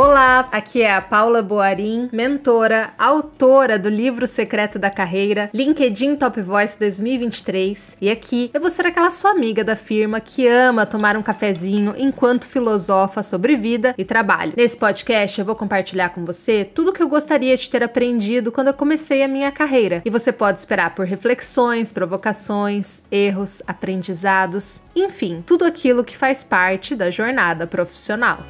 Olá, aqui é a Paula Boarim, mentora, autora do livro Secreto da Carreira, LinkedIn Top Voice 2023, e aqui eu vou ser aquela sua amiga da firma que ama tomar um cafezinho enquanto filosofa sobre vida e trabalho. Nesse podcast eu vou compartilhar com você tudo que eu gostaria de ter aprendido quando eu comecei a minha carreira, e você pode esperar por reflexões, provocações, erros, aprendizados, enfim, tudo aquilo que faz parte da jornada profissional.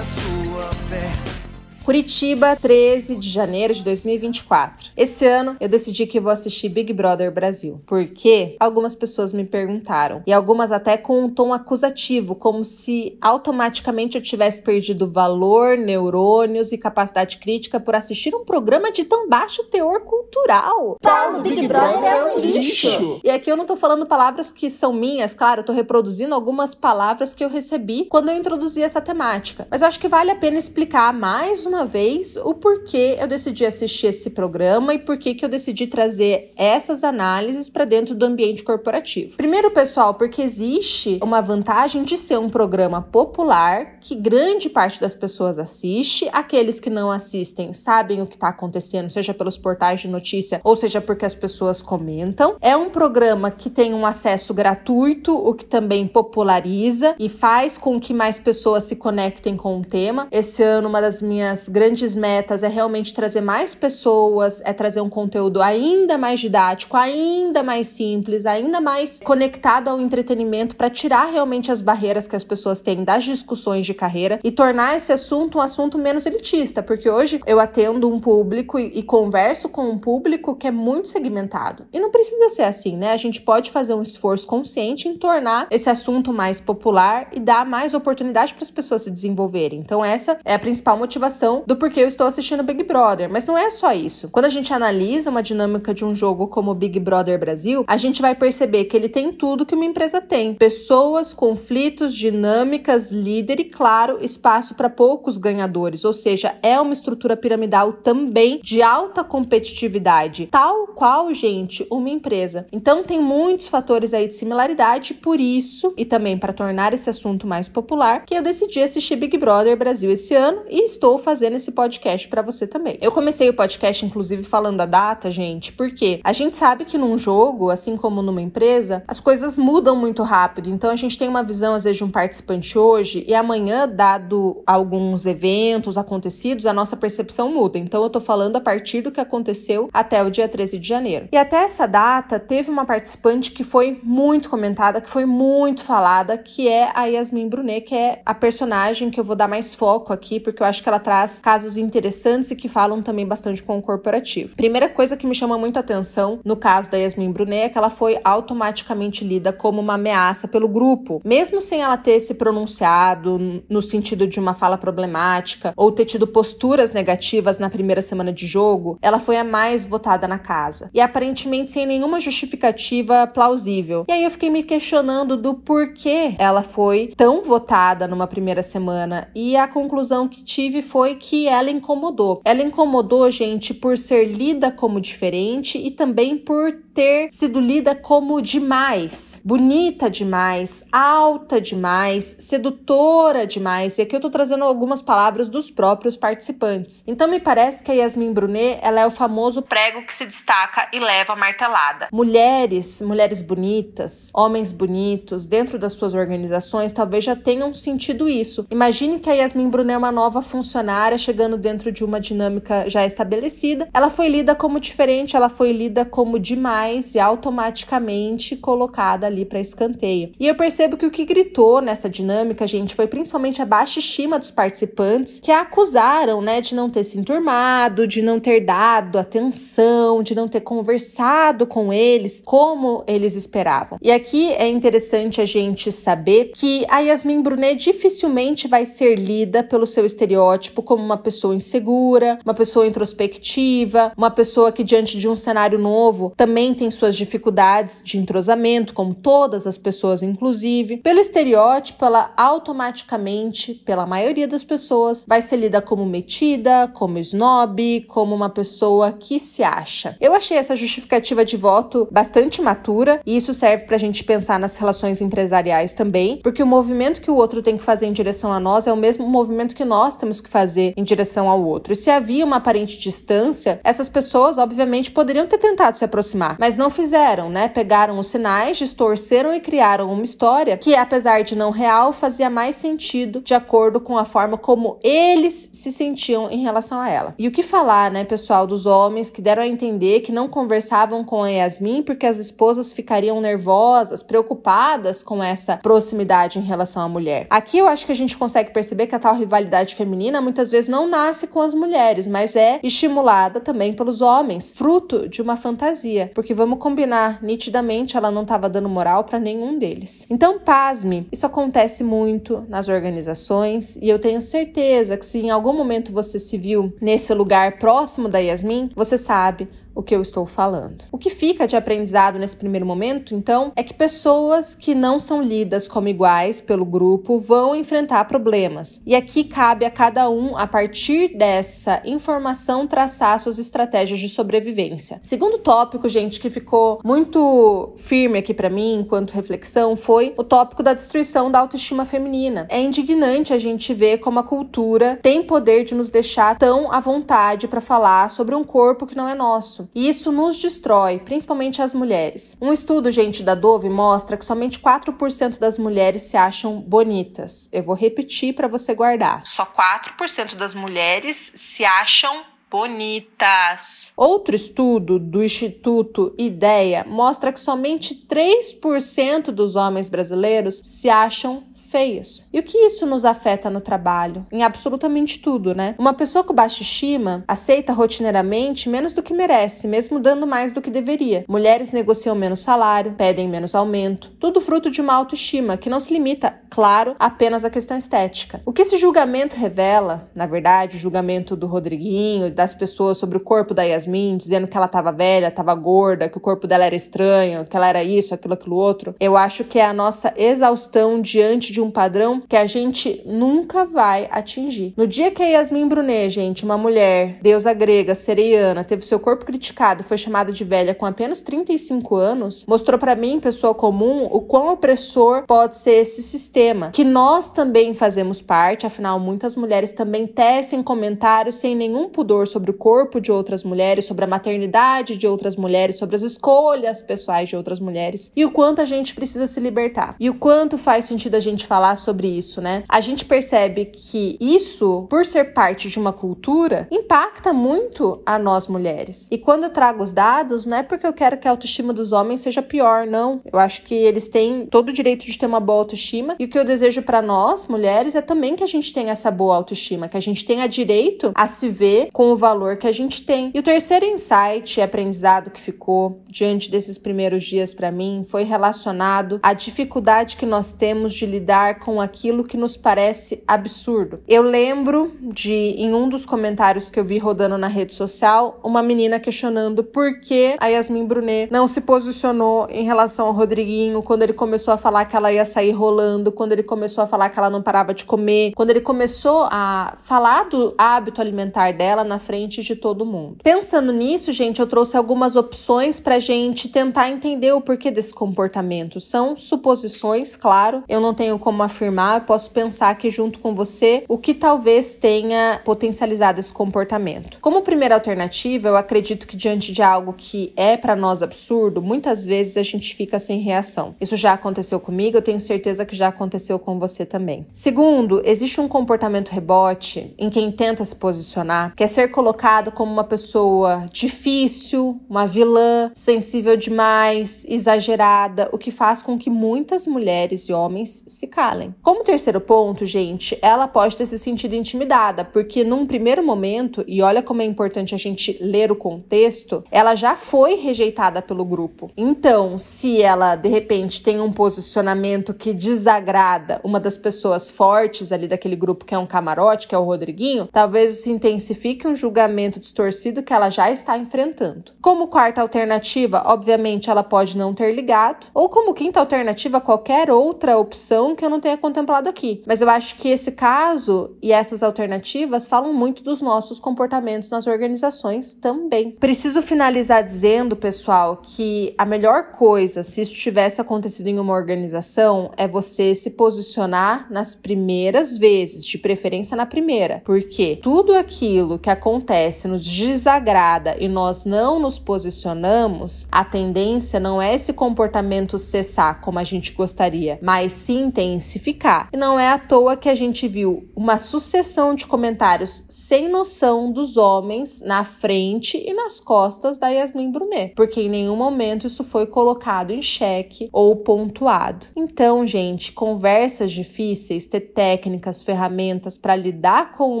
sua fé. Curitiba, 13 de janeiro de 2024. Esse ano eu decidi que vou assistir Big Brother Brasil, porque algumas pessoas me perguntaram, e algumas até com um tom acusativo, como se automaticamente eu tivesse perdido valor, neurônios e capacidade crítica por assistir um programa de tão baixo teor cultural. Paulo, Big, Big Brother, Brother é um lixo. lixo. E aqui eu não tô falando palavras que são minhas, claro, eu tô reproduzindo algumas palavras que eu recebi quando eu introduzi essa temática. Mas eu acho que vale a pena explicar mais uma uma vez o porquê eu decidi assistir esse programa e por que eu decidi trazer essas análises para dentro do ambiente corporativo. Primeiro, pessoal, porque existe uma vantagem de ser um programa popular que grande parte das pessoas assiste, aqueles que não assistem sabem o que está acontecendo, seja pelos portais de notícia ou seja porque as pessoas comentam. É um programa que tem um acesso gratuito, o que também populariza e faz com que mais pessoas se conectem com o tema. Esse ano, uma das minhas grandes metas é realmente trazer mais pessoas, é trazer um conteúdo ainda mais didático, ainda mais simples, ainda mais conectado ao entretenimento para tirar realmente as barreiras que as pessoas têm das discussões de carreira e tornar esse assunto um assunto menos elitista, porque hoje eu atendo um público e, e converso com um público que é muito segmentado. E não precisa ser assim, né? A gente pode fazer um esforço consciente em tornar esse assunto mais popular e dar mais oportunidade para as pessoas se desenvolverem. Então essa é a principal motivação explicação do porquê eu estou assistindo Big Brother. Mas não é só isso. Quando a gente analisa uma dinâmica de um jogo como Big Brother Brasil, a gente vai perceber que ele tem tudo que uma empresa tem: pessoas, conflitos, dinâmicas, líder e, claro, espaço para poucos ganhadores. Ou seja, é uma estrutura piramidal também de alta competitividade, tal qual, gente, uma empresa. Então tem muitos fatores aí de similaridade, por isso, e também para tornar esse assunto mais popular, que eu decidi assistir Big Brother Brasil esse ano e estou fazendo trazer nesse podcast para você também. Eu comecei o podcast, inclusive, falando a data, gente, porque a gente sabe que num jogo, assim como numa empresa, as coisas mudam muito rápido. Então a gente tem uma visão, às vezes, de um participante hoje e amanhã, dado alguns eventos acontecidos, a nossa percepção muda. Então eu tô falando a partir do que aconteceu até o dia 13 de janeiro. E até essa data, teve uma participante que foi muito comentada, que foi muito falada, que é a Yasmin Brunet, que é a personagem que eu vou dar mais foco aqui, porque eu acho que ela traz casos interessantes e que falam também bastante com o corporativo. Primeira coisa que me chama muito atenção no caso da Yasmin Brunet é que ela foi automaticamente lida como uma ameaça pelo grupo, mesmo sem ela ter se pronunciado no sentido de uma fala problemática ou ter tido posturas negativas na primeira semana de jogo, ela foi a mais votada na casa e aparentemente sem nenhuma justificativa plausível. E aí eu fiquei me questionando do porquê ela foi tão votada numa primeira semana e a conclusão que tive foi que ela incomodou. Ela incomodou, gente, por ser lida como diferente e também por ter sido lida como demais, bonita demais, alta demais, sedutora demais. E aqui eu tô trazendo algumas palavras dos próprios participantes. Então me parece que a Yasmin Brunet, ela é o famoso prego que se destaca e leva a martelada. Mulheres, mulheres bonitas, homens bonitos, dentro das suas organizações, talvez já tenham sentido isso. Imagine que a Yasmin Brunet é uma nova funcionária chegando dentro de uma dinâmica já estabelecida. Ela foi lida como diferente, ela foi lida como demais mais e automaticamente colocada ali para escanteio. E eu percebo que o que gritou nessa dinâmica, gente, foi principalmente a baixa estima dos participantes que a acusaram, né, de não ter se enturmado, de não ter dado atenção, de não ter conversado com eles como eles esperavam. E aqui é interessante a gente saber que a Yasmin Brunet dificilmente vai ser lida pelo seu estereótipo como uma pessoa insegura, uma pessoa introspectiva, uma pessoa que diante de um cenário novo também também tem suas dificuldades de entrosamento, como todas as pessoas, inclusive. Pelo estereótipo, ela automaticamente, pela maioria das pessoas, vai ser lida como metida, como snob, como uma pessoa que se acha. Eu achei essa justificativa de voto bastante matura e isso serve para a gente pensar nas relações empresariais também, porque o movimento que o outro tem que fazer em direção a nós é o mesmo movimento que nós temos que fazer em direção ao outro. E se havia uma aparente distância, essas pessoas, obviamente, poderiam ter tentado se aproximar. Mas não fizeram, né? Pegaram os sinais, distorceram e criaram uma história que, apesar de não real, fazia mais sentido de acordo com a forma como eles se sentiam em relação a ela. E o que falar, né, pessoal, dos homens que deram a entender que não conversavam com a Yasmin porque as esposas ficariam nervosas, preocupadas com essa proximidade em relação à mulher. Aqui eu acho que a gente consegue perceber que a tal rivalidade feminina muitas vezes não nasce com as mulheres, mas é estimulada também pelos homens, fruto de uma fantasia. Porque porque vamos combinar, nitidamente ela não estava dando moral para nenhum deles. Então, pasme, isso acontece muito nas organizações e eu tenho certeza que se em algum momento você se viu nesse lugar próximo da Yasmin, você sabe o que eu estou falando. O que fica de aprendizado nesse primeiro momento, então, é que pessoas que não são lidas como iguais pelo grupo vão enfrentar problemas. E aqui cabe a cada um, a partir dessa informação, traçar suas estratégias de sobrevivência. Segundo tópico, gente, que ficou muito firme aqui para mim, enquanto reflexão, foi o tópico da destruição da autoestima feminina. É indignante a gente ver como a cultura tem poder de nos deixar tão à vontade para falar sobre um corpo que não é nosso. E isso nos destrói, principalmente as mulheres. Um estudo, gente, da Dove mostra que somente 4% das mulheres se acham bonitas. Eu vou repetir para você guardar. Só 4% das mulheres se acham bonitas. Outro estudo do Instituto Ideia mostra que somente 3% dos homens brasileiros se acham feios. E o que isso nos afeta no trabalho? Em absolutamente tudo, né? Uma pessoa com baixa estima aceita rotineiramente menos do que merece, mesmo dando mais do que deveria. Mulheres negociam menos salário, pedem menos aumento, tudo fruto de uma autoestima que não se limita claro, apenas a questão estética. O que esse julgamento revela, na verdade, o julgamento do Rodriguinho, das pessoas sobre o corpo da Yasmin, dizendo que ela estava velha, estava gorda, que o corpo dela era estranho, que ela era isso, aquilo, aquilo outro, eu acho que é a nossa exaustão diante de um padrão que a gente nunca vai atingir. No dia que a Yasmin Brunet, gente, uma mulher, deusa grega, sereiana, teve seu corpo criticado, foi chamada de velha com apenas 35 anos, mostrou para mim, pessoa comum, o quão opressor pode ser esse sistema sistema, que nós também fazemos parte, afinal, muitas mulheres também tecem comentários sem nenhum pudor sobre o corpo de outras mulheres, sobre a maternidade de outras mulheres, sobre as escolhas pessoais de outras mulheres, e o quanto a gente precisa se libertar. E o quanto faz sentido a gente falar sobre isso, né? A gente percebe que isso, por ser parte de uma cultura, impacta muito a nós mulheres. E quando eu trago os dados, não é porque eu quero que a autoestima dos homens seja pior, não. Eu acho que eles têm todo o direito de ter uma boa autoestima e o que eu desejo para nós, mulheres, é também que a gente tenha essa boa autoestima, que a gente tenha direito a se ver com o valor que a gente tem. E o terceiro insight e aprendizado que ficou diante desses primeiros dias para mim foi relacionado à dificuldade que nós temos de lidar com aquilo que nos parece absurdo. Eu lembro de, em um dos comentários que eu vi rodando na rede social, uma menina questionando por que a Yasmin Brunet não se posicionou em relação ao Rodriguinho quando ele começou a falar que ela ia sair rolando quando ele começou a falar que ela não parava de comer, quando ele começou a falar do hábito alimentar dela na frente de todo mundo. Pensando nisso, gente, eu trouxe algumas opções pra gente tentar entender o porquê desse comportamento. São suposições, claro, eu não tenho como afirmar, eu posso pensar aqui junto com você o que talvez tenha potencializado esse comportamento. Como primeira alternativa, eu acredito que diante de algo que é para nós absurdo, muitas vezes a gente fica sem reação. Isso já aconteceu comigo, eu tenho certeza que já aconteceu aconteceu com você também. Segundo, existe um comportamento rebote em quem tenta se posicionar, quer é ser colocado como uma pessoa difícil, uma vilã, sensível demais, exagerada, o que faz com que muitas mulheres e homens se calem. Como terceiro ponto, gente, ela pode ter se sentido intimidada, porque num primeiro momento, e olha como é importante a gente ler o contexto, ela já foi rejeitada pelo grupo. Então, se ela de repente tem um posicionamento que desagrada quebrada, uma das pessoas fortes ali daquele grupo que é um camarote, que é o Rodriguinho, talvez se intensifique um julgamento distorcido que ela já está enfrentando. Como quarta alternativa, obviamente ela pode não ter ligado, ou como quinta alternativa, qualquer outra opção que eu não tenha contemplado aqui. Mas eu acho que esse caso e essas alternativas falam muito dos nossos comportamentos nas organizações também. Preciso finalizar dizendo, pessoal, que a melhor coisa, se isso tivesse acontecido em uma organização, é você se se posicionar nas primeiras vezes, de preferência na primeira, porque tudo aquilo que acontece nos desagrada e nós não nos posicionamos, a tendência não é esse comportamento cessar como a gente gostaria, mas se intensificar. E não é à toa que a gente viu uma sucessão de comentários sem noção dos homens na frente e nas costas da Yasmin Brunet, porque em nenhum momento isso foi colocado em xeque ou pontuado. Então, gente, com conversas difíceis, ter técnicas, ferramentas para lidar com o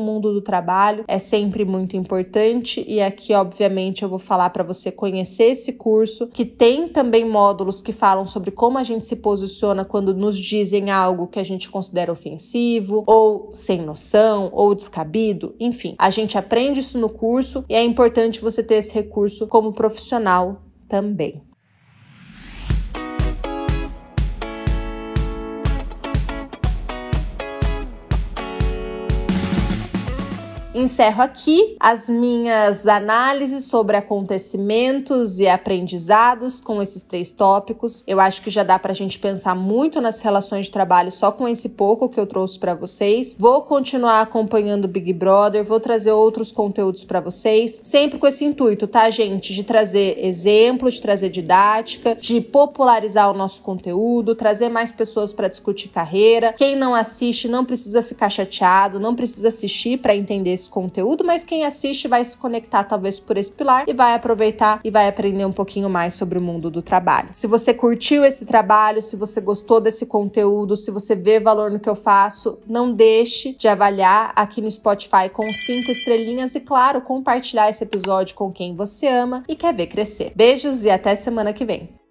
mundo do trabalho é sempre muito importante e aqui, obviamente, eu vou falar para você conhecer esse curso, que tem também módulos que falam sobre como a gente se posiciona quando nos dizem algo que a gente considera ofensivo ou sem noção ou descabido, enfim. A gente aprende isso no curso e é importante você ter esse recurso como profissional também. Encerro aqui as minhas análises sobre acontecimentos e aprendizados com esses três tópicos. Eu acho que já dá para a gente pensar muito nas relações de trabalho só com esse pouco que eu trouxe para vocês. Vou continuar acompanhando o Big Brother, vou trazer outros conteúdos para vocês, sempre com esse intuito, tá, gente? De trazer exemplos, de trazer didática, de popularizar o nosso conteúdo, trazer mais pessoas para discutir carreira. Quem não assiste não precisa ficar chateado, não precisa assistir para entender esse esse conteúdo, mas quem assiste vai se conectar talvez por esse pilar e vai aproveitar e vai aprender um pouquinho mais sobre o mundo do trabalho. Se você curtiu esse trabalho, se você gostou desse conteúdo, se você vê valor no que eu faço, não deixe de avaliar aqui no Spotify com cinco estrelinhas e, claro, compartilhar esse episódio com quem você ama e quer ver crescer. Beijos e até semana que vem.